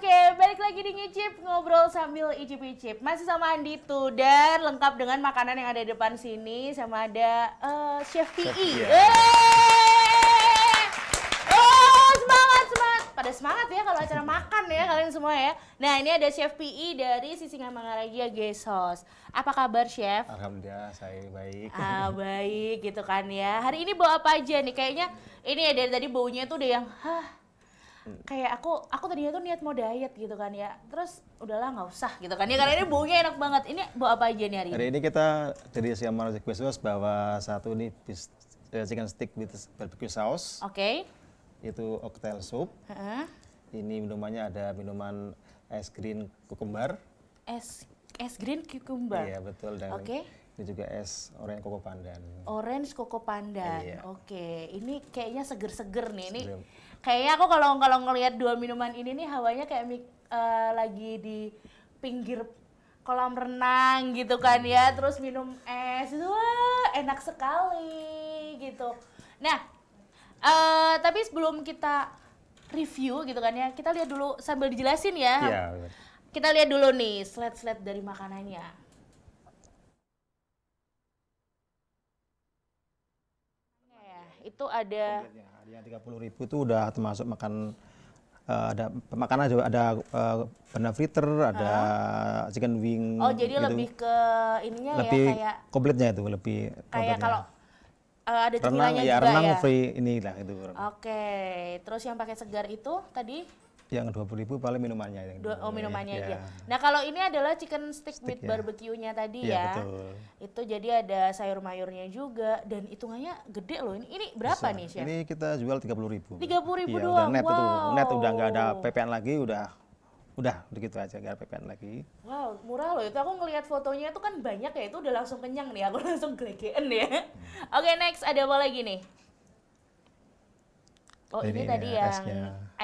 Oke, balik lagi di ngicip ngobrol sambil icip-icip. Masih sama Andi Tudar, lengkap dengan makanan yang ada di depan sini sama ada uh, Chef PI. Yeah. E. Eh! Oh, semangat, semangat. Pada semangat ya kalau acara makan ya kalian semua ya. Nah, ini ada Chef PI e dari Sisinga Gesos. Apa kabar, Chef? Alhamdulillah, saya baik. Ah, baik gitu kan ya. Hari ini bawa apa aja nih? Kayaknya ini ya dari tadi baunya tuh udah yang hah kayak aku aku tadinya tuh niat mau diet gitu kan ya terus udahlah nggak usah gitu kan ya karena ini baunya enak banget ini bu apa aja nih hari ini hari ini kita dari Siamara Request bawa satu nih bis, eh, chicken stick with barbecue sauce oke okay. itu cocktail soup uh -huh. ini minumannya ada minuman es green cucumber es es green cucumber iya betul dan oke okay ini juga es orange koko pandan. Orange koko pandan. Iya. Oke, ini kayaknya seger-seger nih. Ini kayaknya aku kalau kalau ngelihat dua minuman ini nih hawanya kayak uh, lagi di pinggir kolam renang gitu kan ya hmm. terus minum es itu wah enak sekali gitu nah uh, tapi sebelum kita review gitu kan ya kita lihat dulu sambil dijelasin ya yeah. Iya, kita lihat dulu nih slide-slide dari makanannya itu ada hadiah tiga puluh ribu itu udah termasuk makan uh, ada makanan juga ada uh, fritter, ada huh? chicken wing. Oh, jadi gitu. lebih ke ininya ya, lebih ya kayak komplitnya itu lebih kayak kalau uh, ada renang, cemilannya ya, renang ya. free lah itu Oke, okay. terus yang pakai segar itu tadi yang dua puluh ribu paling minumannya. Yang dua. oh ya. minumannya ya. aja. Iya. Nah kalau ini adalah chicken stick, stick with ya. barbecue-nya tadi ya. ya. Betul. Itu jadi ada sayur mayurnya juga dan hitungannya gede loh. Ini ini berapa Bisa. nih chef? Ini kita jual puluh ribu. puluh ribu ya, doang. Udah net wow. itu, net udah nggak ada PPN lagi, udah udah begitu aja gak PPN lagi. Wow, murah loh itu. Aku ngelihat fotonya itu kan banyak ya, itu udah langsung kenyang nih. Aku langsung klikin ya. Hmm. Oke, okay, next ada apa lagi nih? Oh ini tadi ya,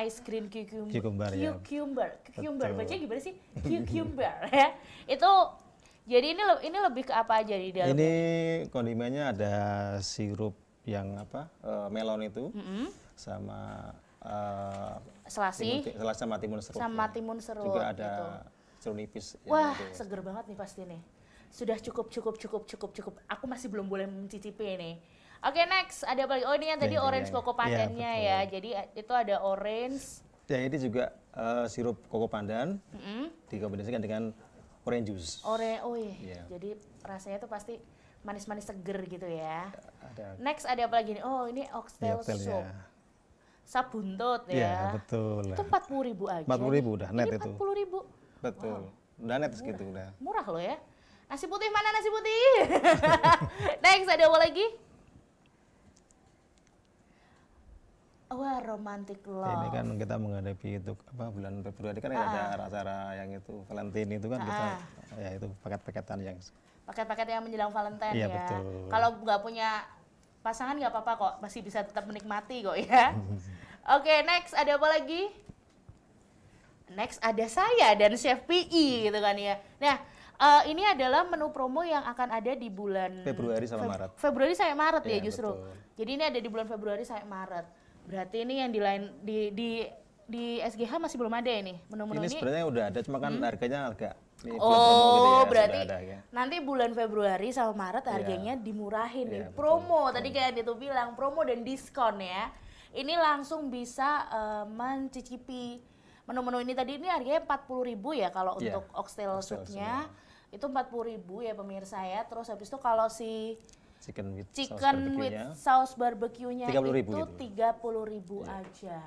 ice cream cucumber, cucumber, cucumber, ya. cucumber. Baca gimana sih? Cucumber ya. Itu jadi ini ini lebih ke apa aja di dalamnya? Ini kondimennya ada sirup yang apa? Eh, melon itu sama uh, selasi, timun, selasi sama timun serut. Sama ya. timun serut. Juga ada gitu. serut nipis. Wah, seger banget nih pasti nih. Sudah cukup cukup cukup cukup cukup. Aku masih belum boleh mencicipi nih Oke, okay, next. Ada apa lagi? Oh, ini yang tadi ya, orange ya, koko iya, pandannya ya, ya. Jadi eh, itu ada orange. Ya ini juga uh, sirup koko pandan mm -hmm. dikombinasikan dengan orange juice. Orange, oh iya. Yeah. Jadi rasanya tuh pasti manis-manis seger gitu ya. Eh, ada. Next ada apa lagi nih? Oh, ini oxtail ya, soup. Ya. Sabuntut ya. Iya, betul. Itu empat puluh ribu aja. Empat puluh ribu udah net ini itu. Empat puluh ribu. Betul. Wow. Udah net segitu udah. Murah loh ya. Nasi putih mana nasi putih? Next ada apa lagi? Wah, romantic loh Ini kan kita menghadapi itu apa bulan Februari kan ada ah. acara acara yang itu Valentine itu kan kita ah. ya itu paket-paketan yang paket-paket yang menjelang Valentine iya, ya. Betul. Kalau nggak punya pasangan nggak apa-apa kok, masih bisa tetap menikmati kok ya. Oke, okay, next ada apa lagi? Next ada saya dan Chef PI e gitu kan ya. Nah, uh, ini adalah menu promo yang akan ada di bulan Februari sampai Maret. Februari sampai Maret ya, ya justru. Betul. Jadi ini ada di bulan Februari sampai Maret. Berarti ini yang di lain di di di SGH masih belum ada ini menu-menu ini. Ini sebenarnya udah ada cuma kan hmm. harganya agak oh, gitu ya, berarti ada, ya. nanti bulan Februari sama Maret iya. harganya yeah. dimurahin yeah, nih. Promo betul. tadi kayak itu bilang promo dan diskon ya. Ini langsung bisa uh, mencicipi menu-menu ini tadi ini harganya empat puluh ribu ya kalau yeah. untuk oxtail, oxtail empat itu ribu ya pemirsa ya. Terus habis itu kalau si chicken with chicken sauce with sauce barbecue-nya itu gitu. ribu gitu. 30 ribu yeah. aja.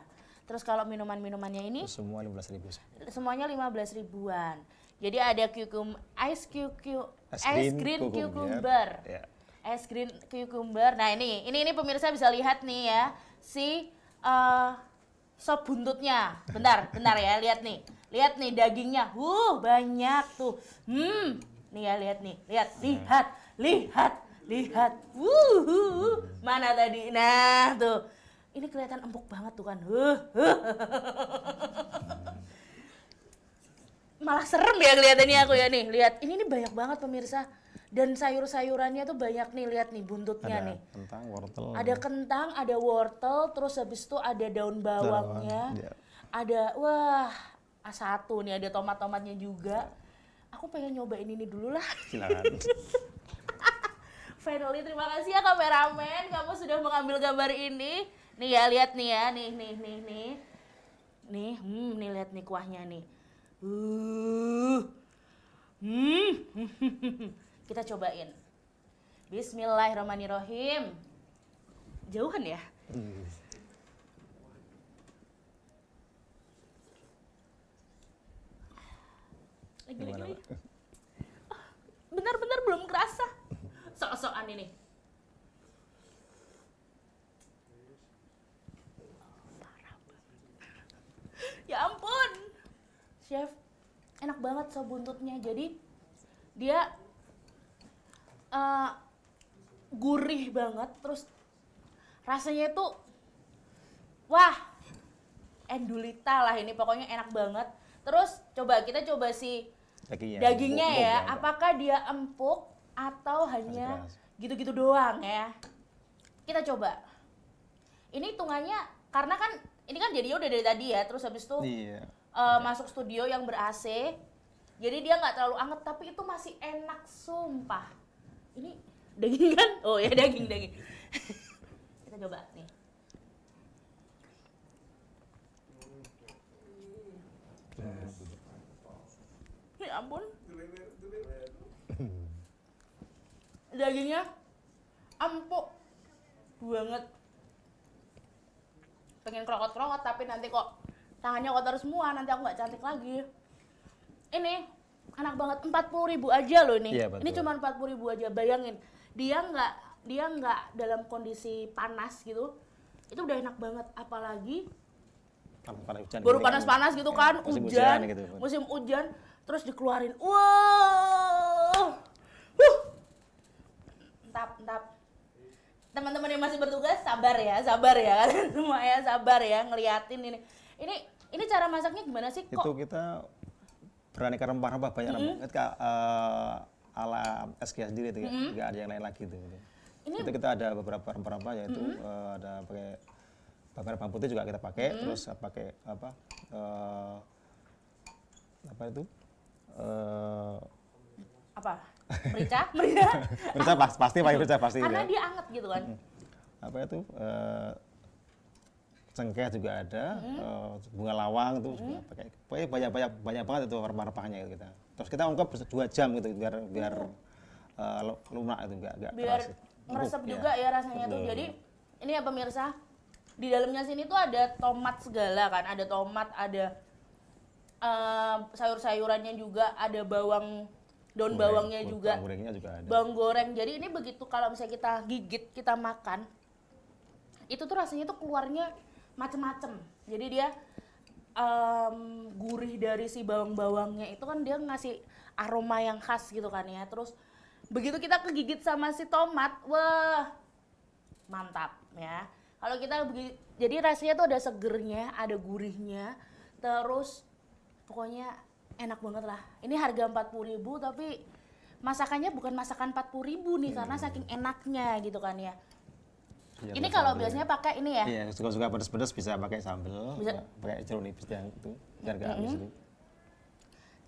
Terus kalau minuman-minumannya ini Terus semua 15 ribu. Semuanya 15 ribuan. Jadi ada cucum ice cucum, ice, cream green, cucumber. Yeah. Ice green cucumber. Nah, ini ini ini pemirsa bisa lihat nih ya si uh, sop buntutnya. Bentar, bentar ya, lihat nih. Lihat nih dagingnya. Huh, banyak tuh. Hmm. Nih ya, lihat nih. Lihat, iya. lihat, lihat lihat wuhu mana tadi nah tuh ini kelihatan empuk banget tuh kan huh, malah serem ya kelihatannya aku ya nih lihat ini nih banyak banget pemirsa dan sayur-sayurannya tuh banyak nih lihat nih buntutnya ada nih kentang wortel ada kentang ada wortel terus habis itu ada daun bawangnya iya. ada wah A1 nih ada tomat-tomatnya juga iya. aku pengen nyobain ini dulu lah silakan Finally terima kasih ya kameramen, kamu sudah mengambil gambar ini. Nih ya, lihat nih ya, nih nih nih nih. Nih, hmm, nih lihat nih kuahnya nih. Uh. Hmm. Kita cobain. Bismillahirrahmanirrahim. kan ya? Hmm. lagi lagi tahun ini? ya ampun chef enak banget so buntutnya jadi dia uh, gurih banget terus rasanya itu wah endulita lah ini pokoknya enak banget terus coba kita coba si dagingnya, dagingnya ya apakah dia empuk atau hanya gitu-gitu doang ya kita coba ini hitungannya karena kan ini kan jadi udah dari tadi ya terus habis itu iya. uh, masuk studio yang ber AC jadi dia nggak terlalu anget tapi itu masih enak sumpah ini daging kan oh ya daging daging kita coba nih ya ampun dagingnya empuk banget pengen krokot krokot tapi nanti kok tangannya kotor semua nanti aku nggak cantik lagi ini enak banget empat puluh ribu aja loh ini yeah, iya, ini cuma empat puluh ribu aja bayangin dia nggak dia nggak dalam kondisi panas gitu itu udah enak banget apalagi baru kan? panas-panas gitu iya, kan hujan, gitu. musim hujan terus dikeluarin wow mantap teman-teman yang masih bertugas sabar ya sabar ya semua ya sabar ya ngeliatin ini ini ini cara masaknya gimana sih kok itu kita beraneka rempah-rempah banyak mm -hmm. banget kak uh, eh, ala SKS sendiri itu ya. mm -hmm. nggak ada yang lain lagi itu gitu. ini itu kita ada beberapa rempah-rempah yaitu mm -hmm. uh, ada pakai bakar bawang putih juga kita pakai mm -hmm. terus pakai apa uh, apa itu uh, apa merica merica merica pas, pasti pakai merica pasti karena gitu ya. dia anget gitu kan hmm. apa itu uh, cengkeh juga ada hmm. Eh, bunga lawang itu hmm. juga pakai pokoknya banyak banyak banyak banget itu rempah-rempahnya gitu kita terus kita ungkep dua jam gitu biar biar uh, lunak itu enggak enggak biar meresap ya. juga ya, ya rasanya Betul. tuh jadi ini ya pemirsa di dalamnya sini tuh ada tomat segala kan ada tomat ada uh, sayur-sayurannya juga ada bawang daun goreng, bawangnya juga. Bawang juga ada. Bawang goreng. Jadi ini begitu kalau misalnya kita gigit, kita makan, itu tuh rasanya tuh keluarnya macem-macem. Jadi dia um, gurih dari si bawang-bawangnya itu kan dia ngasih aroma yang khas gitu kan ya. Terus begitu kita kegigit sama si tomat, wah mantap ya. Kalau kita jadi rasanya tuh ada segernya, ada gurihnya, terus pokoknya enak banget lah. Ini harga 40 ribu tapi masakannya bukan masakan 40 ribu nih hmm. karena saking enaknya gitu kan ya. Ya, ini kalau biasanya pakai ini ya? Iya, suka-suka pedas-pedas bisa pakai sambal, bisa. pakai jeruk nipis yang itu, gak mm -hmm.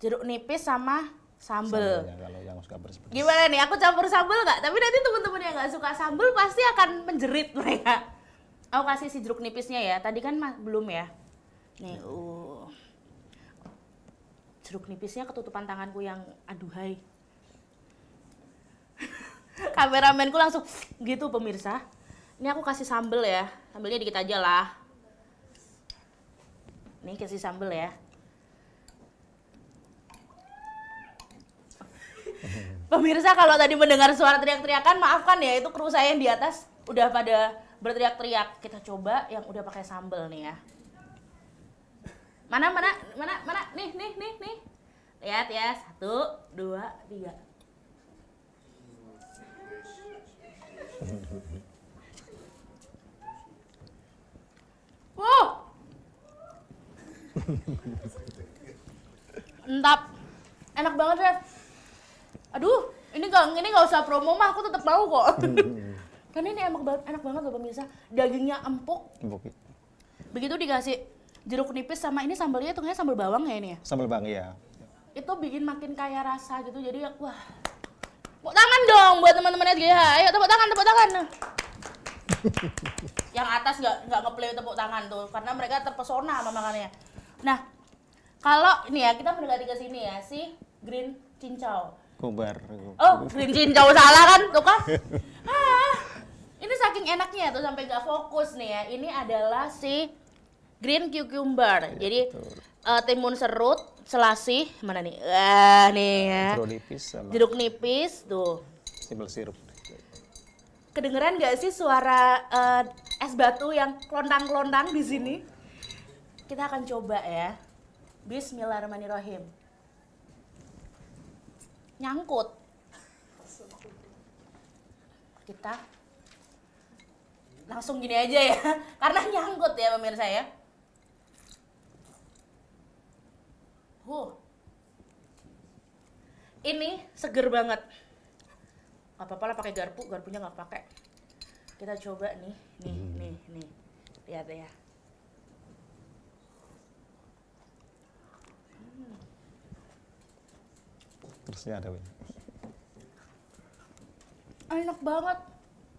Jeruk nipis sama sambal. Ya, kalau yang suka pedas-pedas. Gimana nih, aku campur sambal gak? Tapi nanti teman-teman yang gak suka sambal pasti akan menjerit mereka. Aku kasih si jeruk nipisnya ya, tadi kan belum ya. Nih, iya. uh, jeruk nipisnya ketutupan tanganku yang aduhai kameramenku langsung gitu pemirsa ini aku kasih sambel ya sambelnya dikit aja lah ini kasih sambel ya pemirsa kalau tadi mendengar suara teriak-teriakan maafkan ya itu kru saya yang di atas udah pada berteriak-teriak kita coba yang udah pakai sambel nih ya Mana mana mana mana nih nih nih nih. Lihat ya satu dua tiga. Wow. Entap. Enak banget, ya Aduh, ini gak ini gak usah promo mah, aku tetap mau kok. Karena ini enak banget, enak banget loh pemirsa. Dagingnya Empuk. Iya. Begitu dikasih jeruk nipis sama ini sambalnya hitungnya sambal bawang ya ini ya? Sambal bawang ya. Itu bikin makin kaya rasa gitu. Jadi ya wah. Tepuk tangan dong buat teman-teman SGH. Ayo tepuk tangan, tepuk tangan. Yang atas nggak nggak ngeplay tepuk tangan tuh karena mereka terpesona sama makanannya. Nah, kalau ini ya kita mendekati ke sini ya si green cincau. Kubar. Oh, green cincau salah kan tuh kan? ini saking enaknya tuh sampai nggak fokus nih ya. Ini adalah si green cucumber. Ya, Jadi uh, timun serut, selasih, mana nih? Wah, eh, nih ya. Jeruk nipis sama. Jeruk nipis tuh. Simple sirup. Kedengeran gak sih suara uh, es batu yang kelontang-kelontang di sini? Kita akan coba ya. Bismillahirrahmanirrahim. Nyangkut. Kita langsung gini aja ya karena nyangkut ya pemirsa ya Wow. Ini seger banget. Gak apa-apa lah pakai garpu, garpunya nggak pakai. Kita coba nih, nih, hmm. nih, nih. Lihat ya. Hmm. Terusnya ada Win. Enak banget,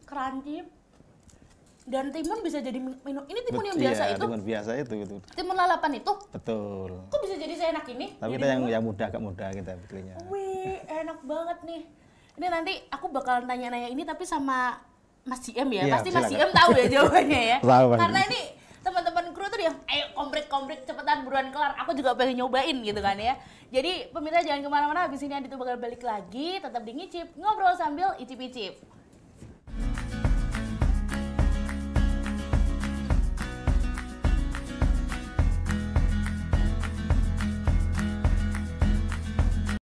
crunchy dan timun bisa jadi minum ini timun yang biasa iya, itu timun biasa itu gitu timun lalapan itu betul kok bisa jadi seenak ini tapi kita yang minum? yang muda agak muda kita belinya wih enak banget nih ini nanti aku bakal tanya-nanya ini tapi sama Mas CM ya, iya, pasti Mas CM tahu ya jawabannya ya tahu, karena ini teman-teman kru tuh yang ayo komplit komplit cepetan buruan kelar aku juga pengen nyobain gitu kan ya jadi pemirsa jangan kemana-mana habis ini Adit bakal balik lagi tetap di ngicip ngobrol sambil icip-icip